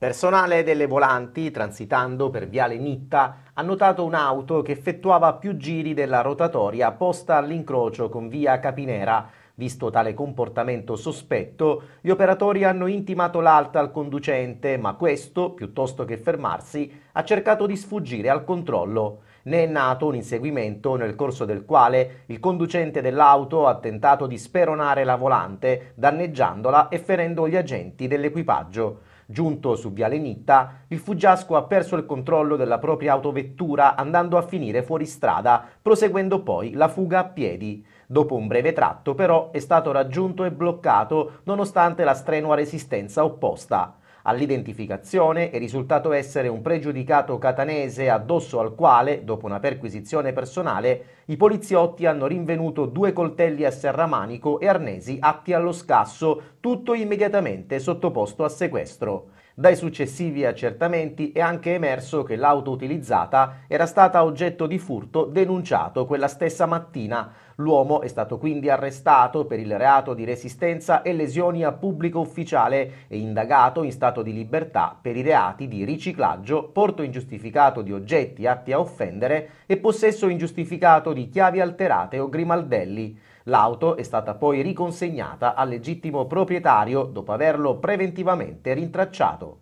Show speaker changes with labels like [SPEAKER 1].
[SPEAKER 1] Personale delle volanti, transitando per Viale Nitta, ha notato un'auto che effettuava più giri della rotatoria posta all'incrocio con Via Capinera. Visto tale comportamento sospetto, gli operatori hanno intimato l'alta al conducente, ma questo, piuttosto che fermarsi, ha cercato di sfuggire al controllo ne è nato un inseguimento nel corso del quale il conducente dell'auto ha tentato di speronare la volante, danneggiandola e ferendo gli agenti dell'equipaggio. Giunto su Viale Nitta, il fuggiasco ha perso il controllo della propria autovettura andando a finire fuori strada, proseguendo poi la fuga a piedi. Dopo un breve tratto però è stato raggiunto e bloccato nonostante la strenua resistenza opposta all'identificazione è risultato essere un pregiudicato catanese addosso al quale, dopo una perquisizione personale, i poliziotti hanno rinvenuto due coltelli a serramanico e arnesi atti allo scasso, tutto immediatamente sottoposto a sequestro. Dai successivi accertamenti è anche emerso che l'auto utilizzata era stata oggetto di furto denunciato quella stessa mattina. L'uomo è stato quindi arrestato per il reato di resistenza e lesioni a pubblico ufficiale e indagato in stato di libertà per i reati di riciclaggio, porto ingiustificato di oggetti atti a offendere e possesso ingiustificato di chiavi alterate o grimaldelli. L'auto è stata poi riconsegnata al legittimo proprietario dopo averlo preventivamente rintracciato.